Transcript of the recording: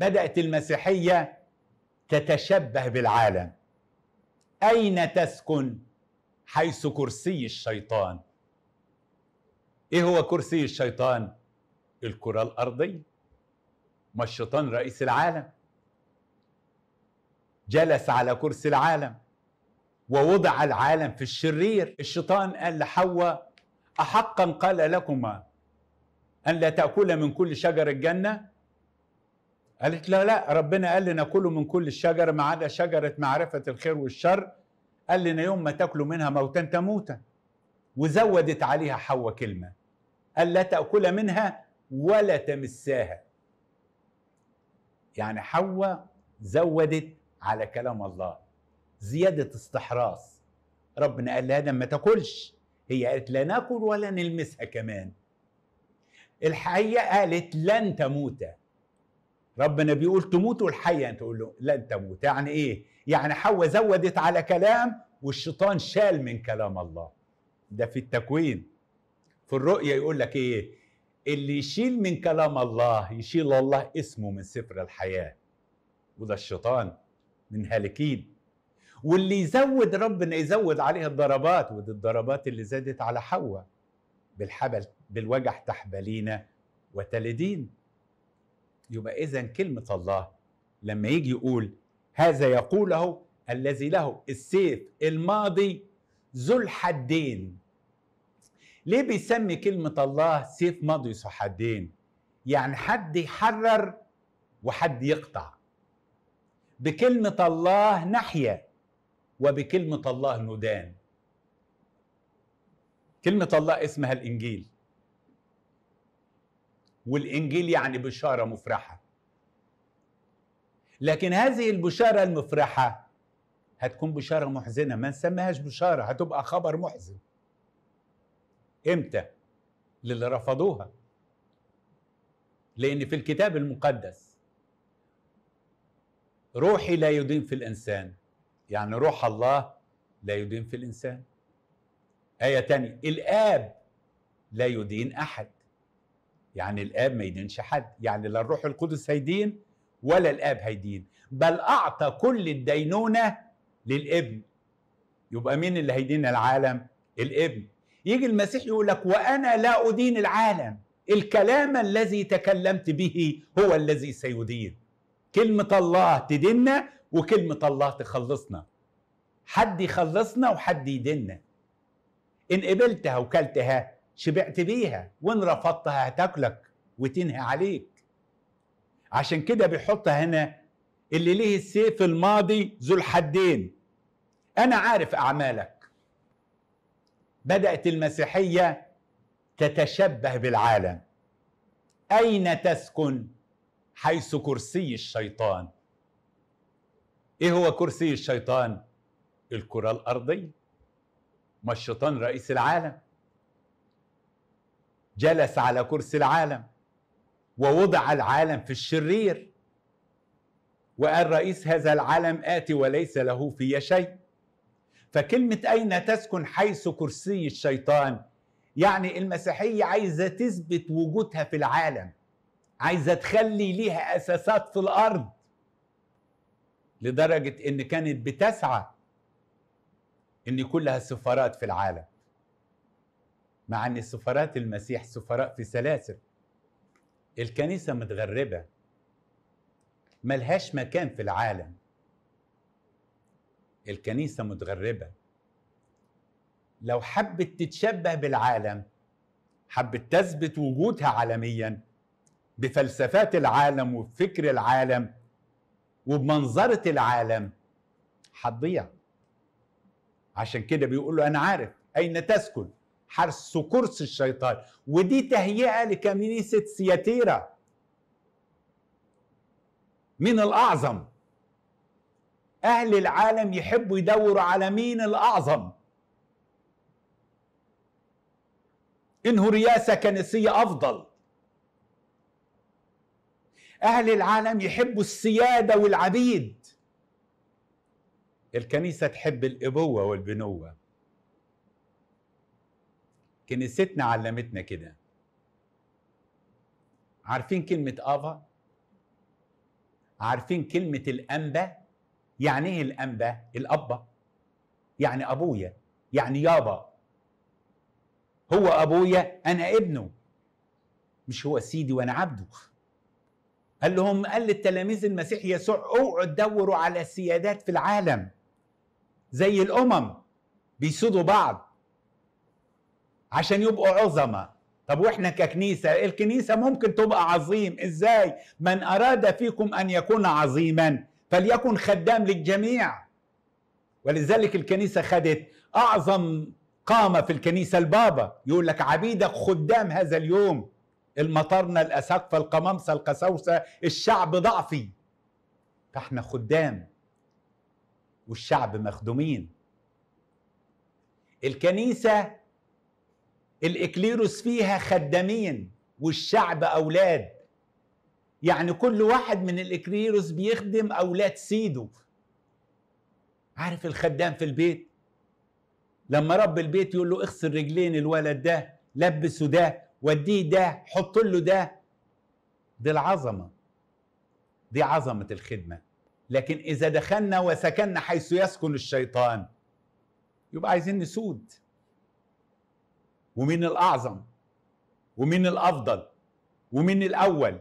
بدأت المسيحية تتشبه بالعالم أين تسكن حيث كرسي الشيطان إيه هو كرسي الشيطان الكرة الأرضية ما الشيطان رئيس العالم جلس على كرسي العالم ووضع العالم في الشرير الشيطان قال لحواء أحقا قال لكما أن لا تأكل من كل شجر الجنة قالت لا لا ربنا قال لنا كلوا من كل الشجرة ما عدا شجرة معرفة الخير والشر قال لنا يوم ما تاكلوا منها موتا تموتا وزودت عليها حواء كلمة قال لا تأكل منها ولا تمساها يعني حواء زودت على كلام الله زيادة استحراص ربنا قال لها ما تاكلش هي قالت لا ناكل ولا نلمسها كمان الحقيقة قالت لن تموتا ربنا بيقول تموت والحية تقول له لن تموت يعني ايه يعني حواء زودت على كلام والشيطان شال من كلام الله ده في التكوين في الرؤية يقول لك ايه اللي يشيل من كلام الله يشيل الله اسمه من سفر الحياه وده الشيطان من هالكين واللي يزود ربنا يزود عليه الضربات ودي الضربات اللي زادت على حواء بالحبل بالوجع تحبلين وتلدين يبقى إذا كلمة الله لما يجي يقول هذا يقوله الذي له السيف الماضي ذو الحدين ليه بيسمي كلمة الله سيف ماضي ذو حدين يعني حد يحرر وحد يقطع بكلمة الله نحيا وبكلمة الله ندان كلمة الله اسمها الإنجيل والانجيل يعني بشاره مفرحه لكن هذه البشاره المفرحه هتكون بشاره محزنه ما نسميهاش بشاره هتبقى خبر محزن امتى للي رفضوها لان في الكتاب المقدس روحي لا يدين في الانسان يعني روح الله لا يدين في الانسان ايه تاني الاب لا يدين احد يعني الاب ما يدينش حد يعني لا الروح القدس هيدين ولا الاب هيدين بل اعطى كل الدينونه للابن يبقى مين اللي هيدين العالم الابن يجي المسيح يقول لك وانا لا ادين العالم الكلام الذي تكلمت به هو الذي سيدين كلمه الله تديننا وكلمه الله تخلصنا حد يخلصنا وحد يديننا ان قبلتها وكلتها شبعت بيها وان رفضتها هتاكلك وتنهي عليك عشان كده بيحط هنا اللي ليه السيف الماضي ذو الحدين انا عارف اعمالك بدات المسيحيه تتشبه بالعالم اين تسكن حيث كرسي الشيطان ايه هو كرسي الشيطان الكره الارضيه ما الشيطان رئيس العالم جلس على كرسي العالم ووضع العالم في الشرير وقال رئيس هذا العالم آتي وليس له في شيء فكلمة أين تسكن حيث كرسي الشيطان يعني المسيحية عايزة تثبت وجودها في العالم عايزة تخلي ليها أساسات في الأرض لدرجة إن كانت بتسعى إن يكون لها سفارات في العالم مع ان سفرات المسيح سفراء في سلاسل الكنيسة متغربة ملهاش مكان في العالم الكنيسة متغربة لو حبت تتشبه بالعالم حبت تثبت وجودها عالميا بفلسفات العالم وبفكر العالم وبمنظرة العالم هتضيع عشان كده بيقول له أنا عارف أين تسكن حرس كرسي الشيطان ودي تهيئة لكنيسة سياتيرا مين الأعظم أهل العالم يحبوا يدوروا على مين الأعظم إنه رئاسة كنسية أفضل أهل العالم يحبوا السيادة والعبيد الكنيسة تحب الإبوة والبنوة كنيستنا علمتنا كده عارفين كلمة أفا؟ عارفين كلمة الأنبا؟ يعني إيه الأنبا؟ الأبا يعني أبويا يعني يابا هو أبويا أنا ابنه مش هو سيدي وأنا عبده قال لهم قال للتلاميذ المسيح يسوع اوعوا تدوروا على سيادات في العالم زي الأمم بيسودوا بعض عشان يبقوا عظماء طب واحنا ككنيسة الكنيسة ممكن تبقى عظيم ازاي من اراد فيكم ان يكون عظيما فليكن خدام للجميع ولذلك الكنيسة خدت اعظم قامة في الكنيسة البابا يقول لك عبيدك خدام هذا اليوم المطرنة الأسقفة القمامسة القساوسة الشعب ضعفي فاحنا خدام والشعب مخدومين الكنيسة الإكليروس فيها خدامين والشعب أولاد يعني كل واحد من الإكليروس بيخدم أولاد سيده عارف الخدام في البيت لما رب البيت يقول له اغسل رجلين الولد ده لبسه ده وديه ده حط له ده دي العظمه دي عظمه الخدمه لكن اذا دخلنا وسكننا حيث يسكن الشيطان يبقى عايزين نسود ومين الأعظم ومين الأفضل ومين الأول